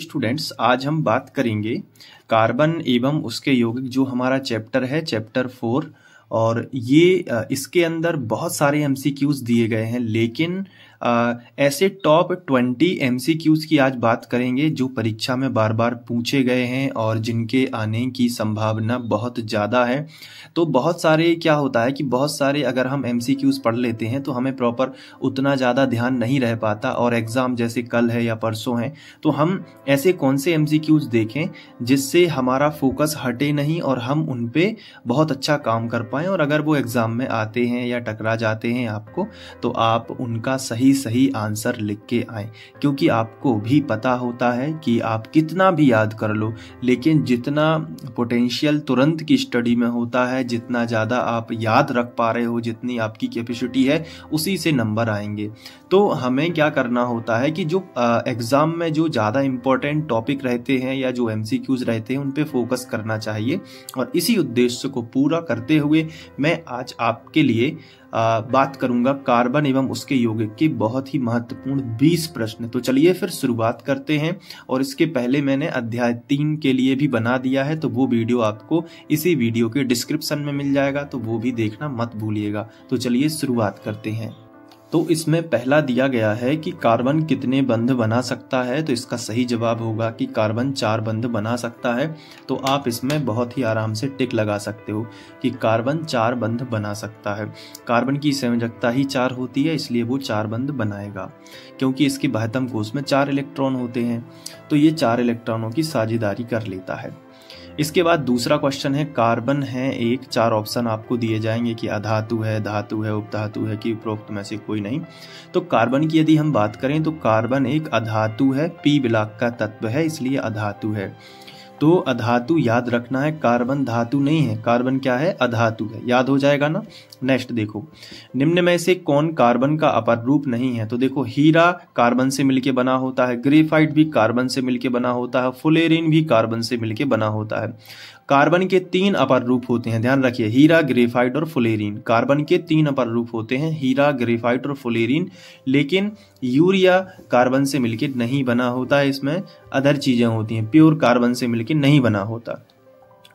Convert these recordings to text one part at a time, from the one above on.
students आज हम बात करेंगे कार्बन एवं उसके यौगिक जो हमारा चैप्टर है चैप्टर फोर और ये इसके अंदर बहुत सारे एमसीक्यूज दिए गए हैं लेकिन ऐसे टॉप ट्वेंटी एम की आज बात करेंगे जो परीक्षा में बार बार पूछे गए हैं और जिनके आने की संभावना बहुत ज़्यादा है तो बहुत सारे क्या होता है कि बहुत सारे अगर हम एम पढ़ लेते हैं तो हमें प्रॉपर उतना ज़्यादा ध्यान नहीं रह पाता और एग्ज़ाम जैसे कल है या परसों है तो हम ऐसे कौन से एम देखें जिससे हमारा फोकस हटे नहीं और हम उन पर बहुत अच्छा काम कर पाएँ और अगर वो एग्ज़ाम में आते हैं या टकरा जाते हैं आपको तो आप उनका सही भी सही आंसर लिख के आए क्योंकि आपको भी पता होता है कि आप कितना भी याद कर लो लेकिन जितना पोटेंशियल तुरंत की स्टडी में होता है जितना ज़्यादा आप याद रख पा रहे हो जितनी आपकी कैपेसिटी है उसी से नंबर आएंगे तो हमें क्या करना होता है कि जो एग्ज़ाम में जो ज़्यादा इम्पोर्टेंट टॉपिक रहते हैं या जो एम रहते हैं उन पर फोकस करना चाहिए और इसी उद्देश्य को पूरा करते हुए मैं आज आपके लिए बात करूंगा कार्बन एवं उसके यौगिक के बहुत ही महत्वपूर्ण 20 प्रश्न तो चलिए फिर शुरुआत करते हैं और इसके पहले मैंने अध्याय तीन के लिए भी बना दिया है तो वो वीडियो आपको इसी वीडियो के डिस्क्रिप्शन में मिल जाएगा तो वो भी देखना मत भूलिएगा तो चलिए शुरुआत करते हैं तो इसमें पहला दिया गया है कि कार्बन कितने बंध बना सकता है तो इसका सही जवाब होगा कि कार्बन चार बंध बना सकता है तो आप इसमें बहुत ही आराम से टिक लगा सकते हो कि कार्बन चार बंध बना सकता है कार्बन की संयोजकता ही चार होती है इसलिए वो चार बंध बनाएगा क्योंकि इसकी बहतम कोष में चार इलेक्ट्रॉन होते हैं तो ये चार इलेक्ट्रॉनों की साझेदारी कर लेता है इसके बाद दूसरा क्वेश्चन है कार्बन है एक चार ऑप्शन आपको दिए जाएंगे कि अधातु है धातु है उपधातु है कि उपरोक्त में से कोई नहीं तो कार्बन की यदि हम बात करें तो कार्बन एक अधातु है पी ब्लाक का तत्व है इसलिए अधातु है तो अधातु याद रखना है कार्बन धातु नहीं है कार्बन क्या है अधातु है याद हो जाएगा ना नेक्स्ट देखो निम्न में से कौन कार्बन का अपर रूप नहीं है तो देखो हीरा कार्बन से मिलके बना होता है ग्रेफाइट भी कार्बन से मिलके बना होता है फुलेरिन भी कार्बन से मिलके बना होता है कार्बन के तीन अपर रूप होते हैं ध्यान रखिए हीरा ग्रेफाइट और फुलेरिन कार्बन के तीन अपर रूप होते हैं हीरा ग्रेफाइट और फुलेरिन लेकिन यूरिया कार्बन से मिलकर नहीं बना होता है इसमें अदर चीज़ें होती हैं प्योर कार्बन से मिलकर नहीं बना होता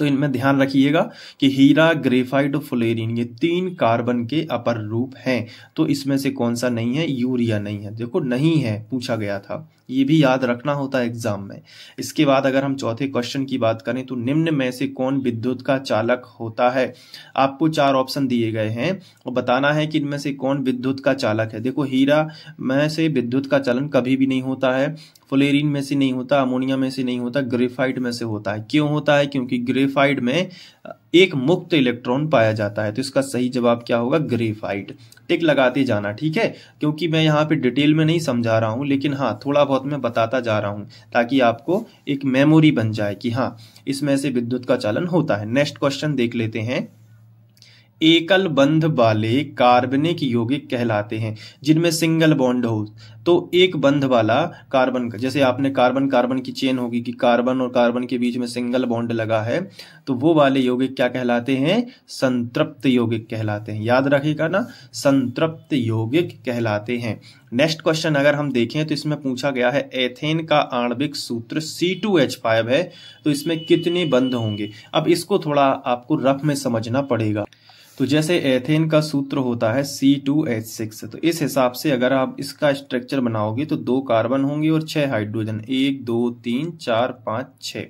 तो इनमें ध्यान रखिएगा कि हीरा ग्रेफाइट और फ्लोरीन ये तीन कार्बन के अपर रूप हैं तो इसमें से कौन सा नहीं है यूरिया नहीं है देखो नहीं है पूछा गया था ये भी याद रखना होता है एग्जाम में इसके बाद अगर हम चौथे क्वेश्चन की बात करें तो निम्न में से कौन विद्युत का चालक होता है आपको चार ऑप्शन दिए गए हैं और बताना है कि इनमें से कौन विद्युत का चालक है देखो हीरा में से विद्युत का चालन कभी भी नहीं होता है फ्लोरीन में से नहीं होता अमोनिया में से नहीं होता ग्रेफाइट में से होता है क्यों होता है क्योंकि ग्रेफाइट में एक मुक्त इलेक्ट्रॉन पाया जाता है तो इसका सही जवाब क्या होगा ग्रेफाइट टिक लगाते जाना ठीक है क्योंकि मैं यहाँ पे डिटेल में नहीं समझा रहा हूँ लेकिन हाँ थोड़ा बहुत मैं बताता जा रहा हूँ ताकि आपको एक मेमोरी बन जाए कि हाँ इसमें से विद्युत का चालन होता है नेक्स्ट क्वेश्चन देख लेते हैं एकल बंध वाले कार्बनिक यौगिक कहलाते हैं जिनमें सिंगल बॉन्ड हो तो एक बंध वाला कार्बन का जैसे आपने कार्बन कार्बन की चेन होगी कि कार्बन और कार्बन के बीच में सिंगल बॉन्ड लगा है तो वो वाले यौगिक क्या कहलाते हैं संतृप्त यौगिक कहलाते हैं याद रखिएगा ना संतृप्त यौगिक कहलाते हैं नेक्स्ट क्वेश्चन अगर हम देखें तो इसमें पूछा गया है एथेन का आणविक सूत्र फाइव है तो इसमें कितने बंध होंगे अब इसको थोड़ा आपको रफ में समझना पड़ेगा तो जैसे एथेन का सूत्र होता है सी टू एच सिक्स तो इस हिसाब से अगर आप इसका स्ट्रक्चर बनाओगे तो दो कार्बन होंगे और छह हाइड्रोजन एक दो तीन चार पांच छ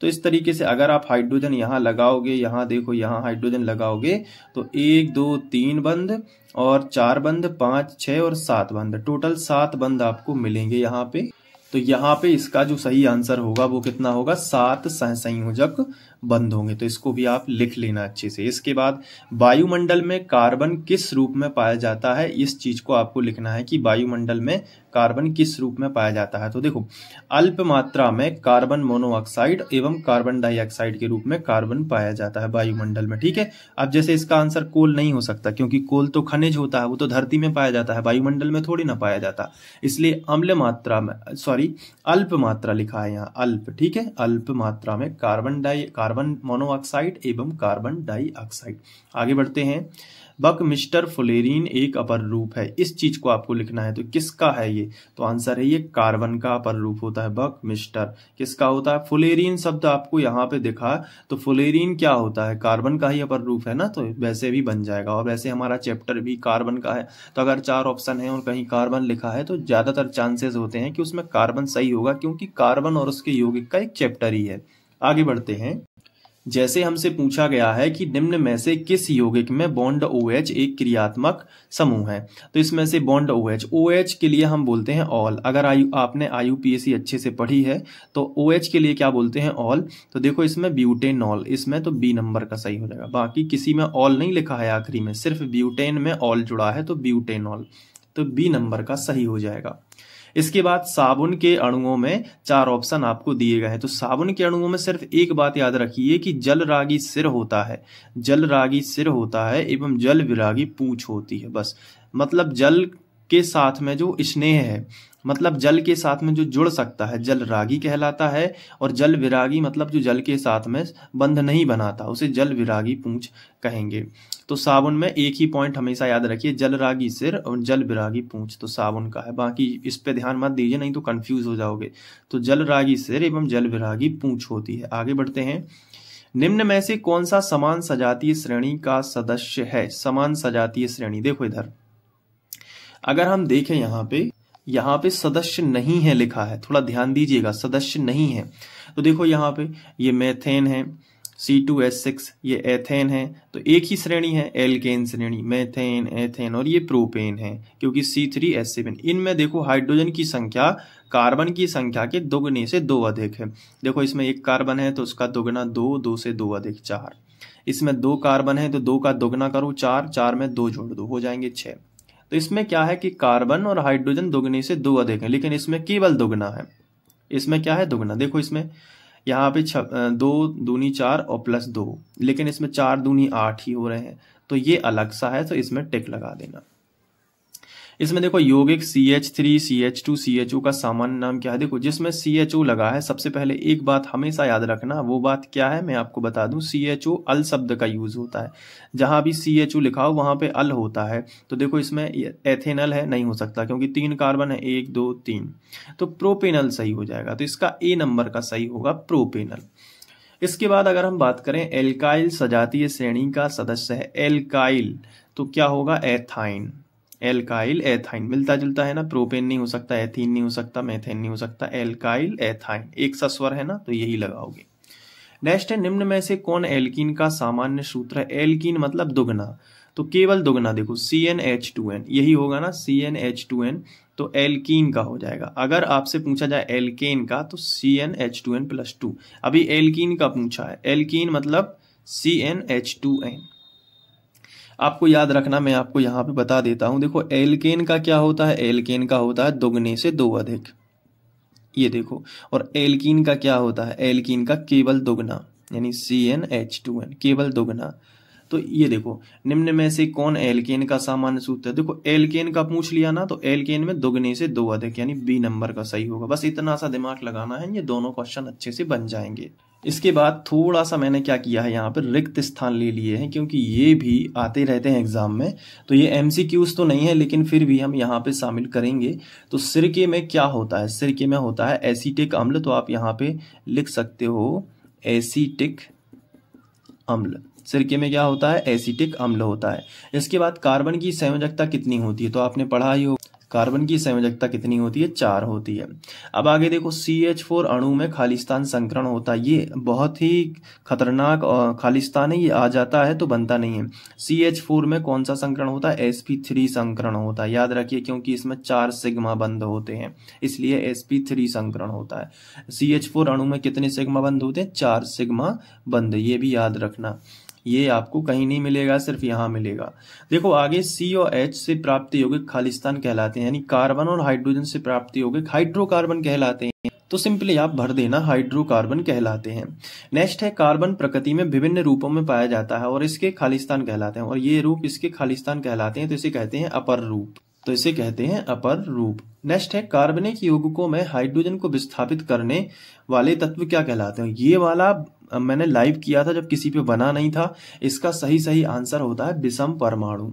तो इस तरीके से अगर आप हाइड्रोजन यहाँ लगाओगे यहाँ देखो यहाँ हाइड्रोजन लगाओगे तो एक दो तीन बंद और चार बंद पांच छ और सात बंद टोटल सात बंद आपको मिलेंगे यहाँ पे तो यहाँ पे इसका जो सही आंसर होगा वो कितना होगा सात सहसंयोजक बंद होंगे तो इसको भी आप लिख लेना अच्छे से इसके बाद वायुमंडल में कार्बन किस रूप में पाया जाता है इस चीज को आपको लिखना है कि वायुमंडल में कार्बन किस रूप में पाया जाता है तो देखो अल्प मात्रा में कार्बन मोनोऑक्साइड एवं कार्बन डाइऑक्साइड के रूप में कार्बन पाया जाता है वायुमंडल में ठीक है अब जैसे इसका आंसर कोल नहीं हो सकता क्योंकि कोल तो खनिज होता है वो तो धरती में पाया जाता है वायुमंडल में थोड़ी ना पाया जाता इसलिए अम्ल मात्रा में सॉरी अल्प मात्रा लिखा है यहाँ अल्प ठीक है अल्प मात्रा में कार्बन डाई कार्बन मोनोऑक्साइड एवं कार्बन डाइऑक्साइड आगे बढ़ते हैं बक मिस्टर फुलेरीन एक अपर रूप है इस चीज को आपको लिखना है तो किसका है ये तो आंसर है ये कार्बन का अपर रूप होता है बक मिस्टर किसका होता है फुलेरीन शब्द आपको यहाँ पे दिखा तो फुलेरीन क्या होता है कार्बन का ही अपर रूप है ना तो वैसे भी बन जाएगा और वैसे हमारा चैप्टर भी कार्बन का है तो अगर चार ऑप्शन है और कहीं कार्बन लिखा है तो ज्यादातर चांसेस होते हैं कि उसमें कार्बन सही होगा क्योंकि कार्बन और उसके यौगिक का एक चैप्टर ही है आगे बढ़ते हैं जैसे हमसे पूछा गया है कि निम्न में से किस यौगिक में बॉन्ड ओ OH एक क्रियात्मक समूह है तो इसमें से बॉन्ड ओ OH OH के लिए हम बोलते हैं ऑल अगर आयु आपने आयु पी अच्छे से पढ़ी है तो ओ OH के लिए क्या बोलते हैं ऑल तो देखो इसमें ब्यूटेन ऑल इसमें तो बी नंबर का सही हो जाएगा बाकी किसी में ऑल नहीं लिखा है आखिरी में सिर्फ ब्यूटेन में ऑल जुड़ा है तो ब्यूटेन ऑल तो बी नंबर का सही हो जाएगा इसके बाद साबुन के अणुओं में चार ऑप्शन आपको दिए गए हैं तो साबुन के अणुओं में सिर्फ एक बात याद रखिए कि जल रागी सिर होता है जल रागी सिर होता है एवं जल विरागी पूछ होती है बस मतलब जल के साथ में जो स्नेह है मतलब जल के साथ में जो जुड़ सकता है जल रागी कहलाता है और जल विरागी मतलब जो जल के साथ में बंध नहीं बनाता उसे जल विरागी पूंछ कहेंगे तो साबुन में एक ही पॉइंट हमेशा याद रखिए जल रागी सिर और जल विरागी पूंछ तो साबुन का है बाकी इस पे ध्यान मत दीजिए नहीं तो कंफ्यूज हो जाओगे तो जल रागी सिर एवं जल विरागी पूंछ होती है आगे बढ़ते हैं निम्न में से कौन सा समान सजातीय श्रेणी का सदस्य है समान सजातीय श्रेणी देखो इधर अगर हम देखें यहाँ पे यहाँ पे सदस्य नहीं है लिखा है थोड़ा ध्यान दीजिएगा सदस्य नहीं है तो देखो यहाँ पे ये मैथेन है सी टू एस सिक्स ये एथेन है तो एक ही श्रेणी है एलकेन श्रेणी मैथेन एथेन और ये प्रोपेन है क्योंकि सी थ्री एस सेवन इनमें देखो हाइड्रोजन की संख्या कार्बन की संख्या के दोगुने से दो अधिक है देखो इसमें एक कार्बन है तो उसका दोगुना दो दो से दो अधिक चार इसमें दो कार्बन है तो दो का दोगुना करो चार चार में दो जोड़ दो हो जाएंगे छः तो इसमें क्या है कि कार्बन और हाइड्रोजन दुगनी से दो अधिक है लेकिन इसमें केवल दुगना है इसमें क्या है दुगना देखो इसमें यहाँ पे दो दूनी चार और प्लस दो लेकिन इसमें चार दूनी आठ ही हो रहे हैं तो ये अलग सा है तो इसमें टिक लगा देना इसमें देखो यौगिक C H three C H two C H O का सामान्य नाम क्या है देखो जिसमें सी एच ओ लगा है सबसे पहले एक बात हमेशा याद रखना वो बात क्या है मैं आपको बता दूं सी एच ओ अल शब्द का यूज होता है जहां भी सी एच ओ लिखा हो वहां पे अल होता है तो देखो इसमें एथेनल है नहीं हो सकता क्योंकि तीन कार्बन है एक दो तीन तो प्रोपेनल सही हो जाएगा तो इसका ए नंबर का सही होगा प्रोपेनल इसके बाद अगर हम बात करें एल्काइल सजातीय श्रेणी का सदस्य है एल्काइल तो क्या होगा एथाइन एल्काइल एथाइन मिलता जुलता है ना प्रोपेन नहीं हो सकता एथीन नहीं हो सकता मैथेन नहीं हो सकता एल्काइल एथाइन एक सा स्वर है ना तो यही लगाओगे नेक्स्ट है निम्न में से कौन एल्कीन का सामान्य सूत्र है एल्किन मतलब दुगना तो केवल दुगना देखो C n H two n यही होगा ना C n H two n तो एल्किन का हो जाएगा अगर आपसे पूछा जाए एल्केन का तो C n H two n plus two अभी एल्किन का पूछा है एल्किन मतलब C n H two n आपको याद रखना मैं आपको यहाँ पे बता देता हूँ देखो एलकेन का क्या होता है एलकेन का होता है दोगुने से दो अधिक ये देखो और एल्कीन का क्या होता है एल्कीन का केवल दोगुना यानी C n H two n केवल दोगुना तो ये देखो निम्न में से कौन एल्केन का सामान्य सूत्र है देखो एल्केन का पूछ लिया ना तो एल्केन में दोगुने से दो अधिक यानी बी नंबर का सही होगा बस इतना सा दिमाग लगाना है ये दोनों क्वेश्चन अच्छे से बन जाएंगे इसके बाद थोड़ा सा मैंने क्या किया है यहाँ पर रिक्त स्थान ले लिए हैं क्योंकि ये भी आते रहते हैं एग्ज़ाम में तो ये एम तो नहीं है लेकिन फिर भी हम यहाँ पे शामिल करेंगे तो सिरके में क्या होता है सिरके में होता है एसीटिक अम्ल तो आप यहाँ पे लिख सकते हो एसीटिक अम्ल सिरके में क्या होता है एसीटिक अम्ल होता है इसके बाद कार्बन की संयोजकता कितनी होती है तो आपने पढ़ा ही कार्बन की संयोजकता कितनी होती है चार होती है अब आगे देखो सी एच फोर अणु में खालिस्तान संक्रमण होता है ये बहुत ही खतरनाक खालिस्तान है ये आ जाता है तो बनता नहीं है सी एच फोर में कौन सा संक्रमण होता है एस पी थ्री संक्रमण होता है याद रखिए क्योंकि इसमें चार सिग्मा बंद होते हैं इसलिए एस पी थ्री संक्रमण होता है सी एच फोर अणु में कितने सिग्मा बंद होते हैं चार सिग्मा बंद ये भी याद रखना ये आपको कहीं नहीं मिलेगा सिर्फ यहाँ मिलेगा देखो आगे सी और एच से प्राप्त योगिक खालिस्तान कहलाते हैं यानी कार्बन और हाइड्रोजन से प्राप्त योगिक हाइड्रोकार्बन कहलाते हैं तो सिंपली आप भर देना हाइड्रोकार्बन कहलाते हैं नेक्स्ट है कार्बन प्रकृति में विभिन्न रूपों में पाया जाता है और इसके खालिस्तान कहलाते हैं और ये रूप इसके खालिस्तान कहलाते हैं तो इसे कहते हैं अपर रूप तो इसे कहते हैं अपर रूप नेक्स्ट है कार्बनिक यौगिकों में हाइड्रोजन को विस्थापित करने वाले तत्व क्या कहलाते हैं ये वाला मैंने लाइव किया था जब किसी पे बना नहीं था इसका सही सही आंसर होता है विषम परमाणु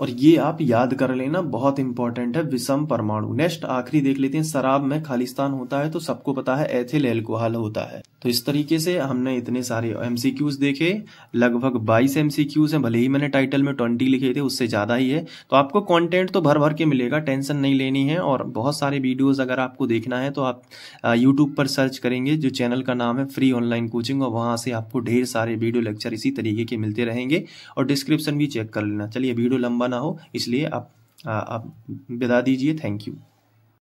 और ये आप याद कर लेना बहुत इंपॉर्टेंट है विषम परमाणु नेक्स्ट आखिरी देख लेते हैं शराब में खालिस्तान होता है तो सबको पता है एथिल एल्कोहल होता है तो इस तरीके से हमने इतने सारे एमसीक्यूज देखे लगभग 22 एमसीक्यूज हैं भले ही मैंने टाइटल में 20 लिखे थे उससे ज़्यादा ही है तो आपको कंटेंट तो भर भर के मिलेगा टेंशन नहीं लेनी है और बहुत सारे वीडियोस अगर आपको देखना है तो आप यूट्यूब पर सर्च करेंगे जो चैनल का नाम है फ्री ऑनलाइन कोचिंग और वहाँ से आपको ढेर सारे वीडियो लेक्चर इसी तरीके के मिलते रहेंगे और डिस्क्रिप्शन भी चेक कर लेना चलिए वीडियो लंबा लंबा ना हो इसलिए आप आप बिदा दीजिए थैंक यू